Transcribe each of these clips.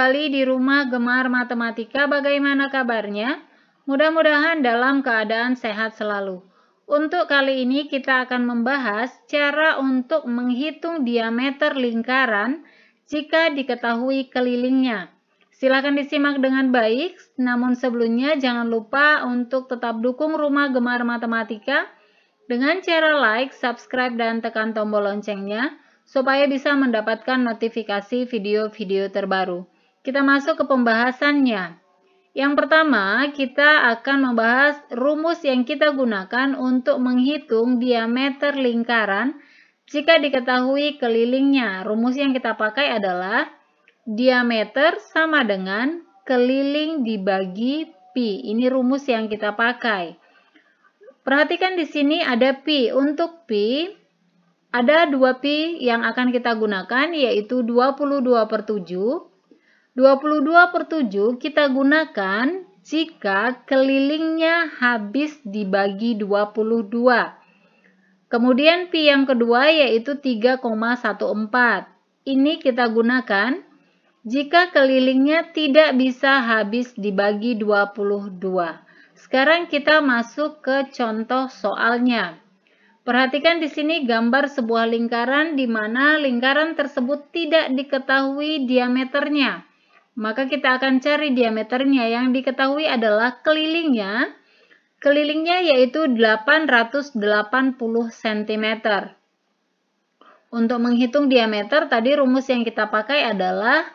kembali di rumah gemar matematika bagaimana kabarnya? Mudah-mudahan dalam keadaan sehat selalu. Untuk kali ini kita akan membahas cara untuk menghitung diameter lingkaran jika diketahui kelilingnya. Silakan disimak dengan baik, namun sebelumnya jangan lupa untuk tetap dukung Rumah Gemar Matematika dengan cara like, subscribe, dan tekan tombol loncengnya supaya bisa mendapatkan notifikasi video-video terbaru. Kita masuk ke pembahasannya. Yang pertama, kita akan membahas rumus yang kita gunakan untuk menghitung diameter lingkaran jika diketahui kelilingnya. Rumus yang kita pakai adalah diameter sama dengan keliling dibagi pi. Ini rumus yang kita pakai. Perhatikan di sini ada pi. Untuk pi, ada 2 pi yang akan kita gunakan yaitu 22 per 7 22 per 7 kita gunakan jika kelilingnya habis dibagi 22. Kemudian pi yang kedua yaitu 3,14. Ini kita gunakan jika kelilingnya tidak bisa habis dibagi 22. Sekarang kita masuk ke contoh soalnya. Perhatikan di sini gambar sebuah lingkaran di mana lingkaran tersebut tidak diketahui diameternya. Maka kita akan cari diameternya yang diketahui adalah kelilingnya. Kelilingnya yaitu 880 cm. Untuk menghitung diameter tadi rumus yang kita pakai adalah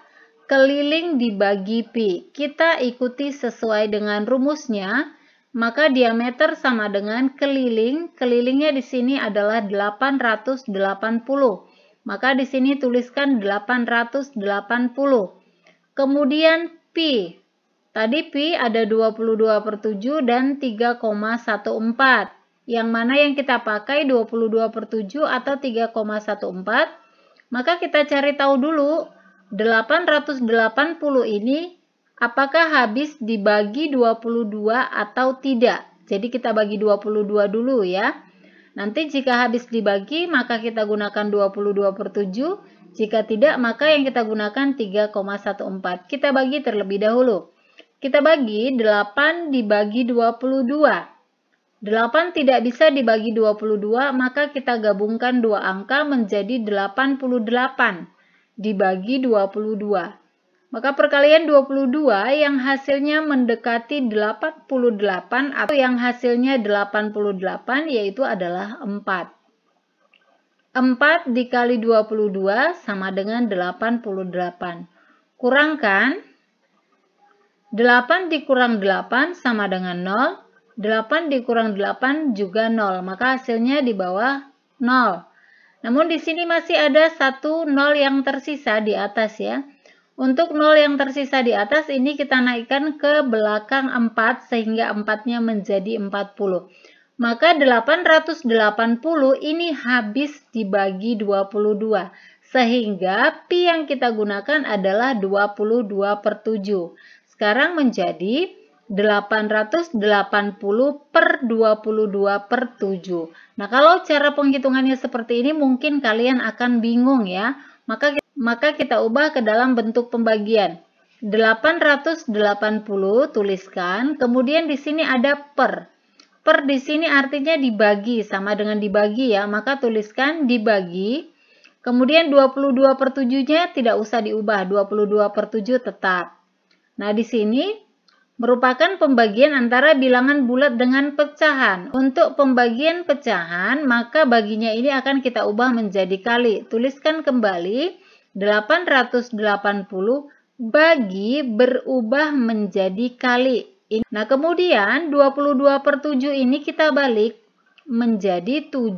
keliling dibagi pi. Kita ikuti sesuai dengan rumusnya, maka diameter sama dengan keliling. Kelilingnya di sini adalah 880. Maka di sini tuliskan 880. Kemudian P. Tadi P ada 22 per 7 dan 3,14. Yang mana yang kita pakai 22 per 7 atau 3,14? Maka kita cari tahu dulu 880 ini apakah habis dibagi 22 atau tidak. Jadi kita bagi 22 dulu ya. Nanti jika habis dibagi maka kita gunakan 22 per 7. Jika tidak, maka yang kita gunakan 3,14. Kita bagi terlebih dahulu. Kita bagi 8 dibagi 22. 8 tidak bisa dibagi 22, maka kita gabungkan dua angka menjadi 88 dibagi 22. Maka perkalian 22 yang hasilnya mendekati 88 atau yang hasilnya 88 yaitu adalah 4. 4 dikali 22 sama dengan 88. Kurangkan. 8 dikurang 8 sama dengan 0. 8 dikurang 8 juga 0. Maka hasilnya di bawah 0. Namun di sini masih ada satu 0 yang tersisa di atas ya. Untuk 0 yang tersisa di atas ini kita naikkan ke belakang 4 sehingga 4-nya menjadi 40. Maka 880 ini habis dibagi 22, sehingga pi yang kita gunakan adalah 22 per 7. Sekarang menjadi 880 per 22 per 7. Nah, kalau cara penghitungannya seperti ini mungkin kalian akan bingung ya. Maka, maka kita ubah ke dalam bentuk pembagian. 880 tuliskan, kemudian di sini ada per. Per di sini artinya dibagi, sama dengan dibagi ya, maka tuliskan dibagi. Kemudian 22 per 7-nya tidak usah diubah, 22 per 7 tetap. Nah, di sini merupakan pembagian antara bilangan bulat dengan pecahan. Untuk pembagian pecahan, maka baginya ini akan kita ubah menjadi kali. Tuliskan kembali 880 bagi berubah menjadi kali. Nah, kemudian 22 per 7 ini kita balik menjadi 7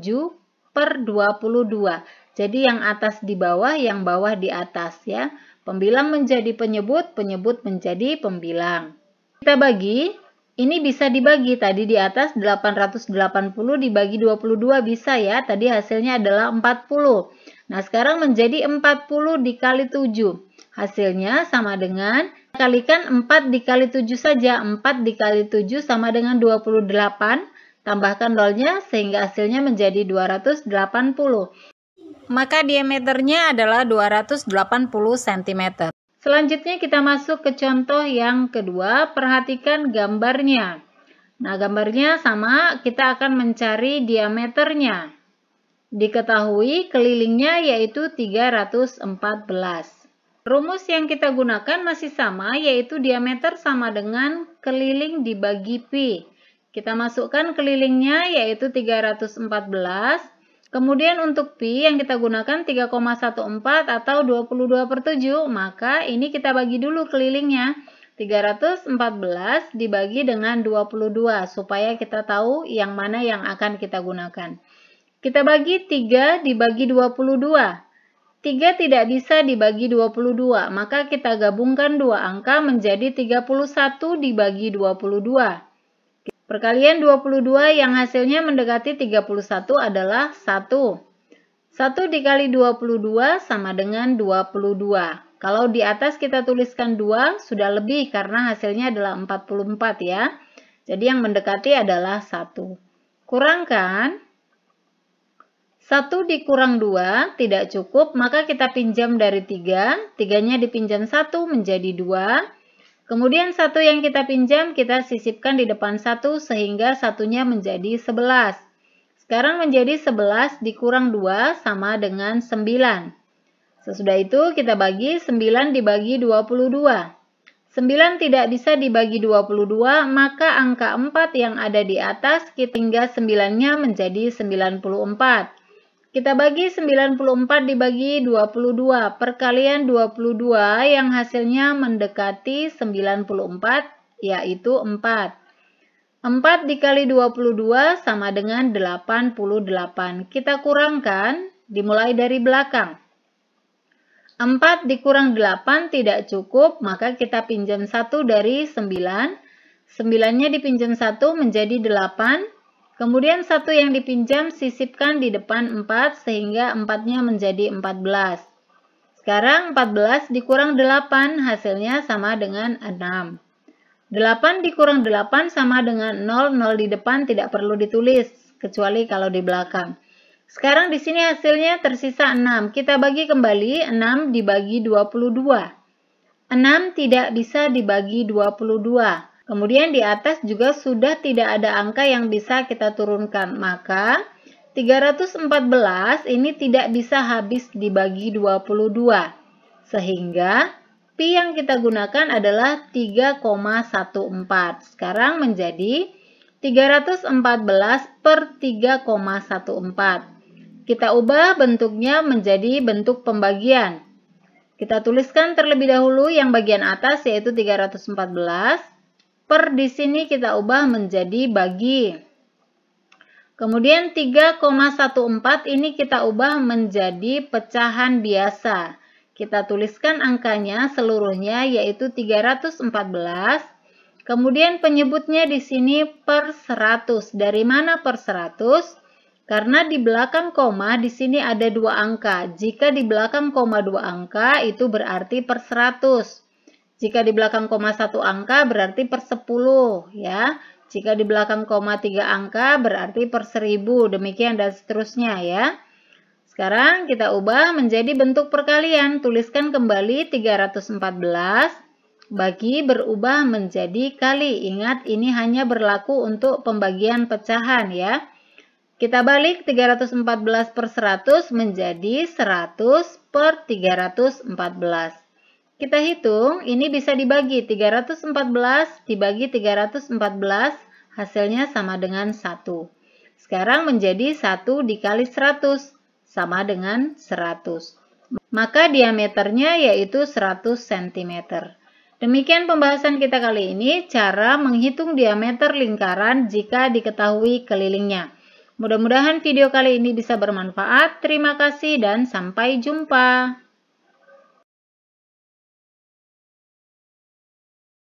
per 22. Jadi yang atas di bawah, yang bawah di atas ya. Pembilang menjadi penyebut, penyebut menjadi pembilang. Kita bagi, ini bisa dibagi. Tadi di atas 880 dibagi 22 bisa ya. Tadi hasilnya adalah 40. Nah, sekarang menjadi 40 dikali 7. Hasilnya sama dengan kalikan 4 dikali 7 saja. 4 dikali 7 sama dengan 28. Tambahkan nolnya sehingga hasilnya menjadi 280. Maka diameternya adalah 280 cm. Selanjutnya kita masuk ke contoh yang kedua. Perhatikan gambarnya. Nah, gambarnya sama, kita akan mencari diameternya. Diketahui kelilingnya yaitu 314. Rumus yang kita gunakan masih sama, yaitu diameter sama dengan keliling dibagi P. Kita masukkan kelilingnya, yaitu 314. Kemudian untuk pi yang kita gunakan 3,14 atau 22 per 7, maka ini kita bagi dulu kelilingnya. 314 dibagi dengan 22, supaya kita tahu yang mana yang akan kita gunakan. Kita bagi 3 dibagi 22. 3 tidak bisa dibagi 22, maka kita gabungkan dua angka menjadi 31 dibagi 22. Perkalian 22 yang hasilnya mendekati 31 adalah 1. 1 dikali 22 sama dengan 22. Kalau di atas kita tuliskan 2 sudah lebih karena hasilnya adalah 44 ya. Jadi yang mendekati adalah 1. Kurangkan 1 dikurang 2 tidak cukup, maka kita pinjam dari 3. 3-nya dipinjam 1 menjadi 2. Kemudian 1 yang kita pinjam kita sisipkan di depan 1 sehingga satunya menjadi 11. Sekarang menjadi 11 dikurang 2 sama dengan 9. Sesudah itu kita bagi 9 dibagi 22. 9 tidak bisa dibagi 22, maka angka 4 yang ada di atas kita tinggal 9-nya menjadi 94. Kita bagi 94 dibagi 22, perkalian 22 yang hasilnya mendekati 94 yaitu 4. 4 dikali 22 sama dengan 88. Kita kurangkan dimulai dari belakang. 4 dikurang 8 tidak cukup, maka kita pinjam 1 dari 9. 9-nya dipinjam 1 menjadi 8. Kemudian satu yang dipinjam sisipkan di depan 4 sehingga 4-nya menjadi 14. Sekarang 14 dikurang 8 hasilnya sama dengan 6. 8 dikurang 8 sama dengan 0, 0 di depan tidak perlu ditulis kecuali kalau di belakang. Sekarang di sini hasilnya tersisa 6. Kita bagi kembali 6 dibagi 22. 6 tidak bisa dibagi 22. Kemudian di atas juga sudah tidak ada angka yang bisa kita turunkan. Maka 314 ini tidak bisa habis dibagi 22. Sehingga Pi yang kita gunakan adalah 3,14. Sekarang menjadi 314 per 3,14. Kita ubah bentuknya menjadi bentuk pembagian. Kita tuliskan terlebih dahulu yang bagian atas yaitu 314 Per di sini kita ubah menjadi bagi. Kemudian 3,14 ini kita ubah menjadi pecahan biasa. Kita tuliskan angkanya seluruhnya yaitu 314. Kemudian penyebutnya di sini per 100. Dari mana per 100? Karena di belakang koma di sini ada dua angka. Jika di belakang koma dua angka itu berarti per 100. Jika di belakang koma satu angka berarti per sepuluh, ya. Jika di belakang koma tiga angka berarti per seribu, Demikian dan seterusnya ya. Sekarang kita ubah menjadi bentuk perkalian. Tuliskan kembali 314 bagi berubah menjadi kali. Ingat ini hanya berlaku untuk pembagian pecahan ya. Kita balik 314 per 100 menjadi 100 per 314. Kita hitung, ini bisa dibagi 314 dibagi 314, hasilnya sama dengan 1. Sekarang menjadi 1 dikali 100, sama dengan 100. Maka diameternya yaitu 100 cm. Demikian pembahasan kita kali ini, cara menghitung diameter lingkaran jika diketahui kelilingnya. Mudah-mudahan video kali ini bisa bermanfaat. Terima kasih dan sampai jumpa.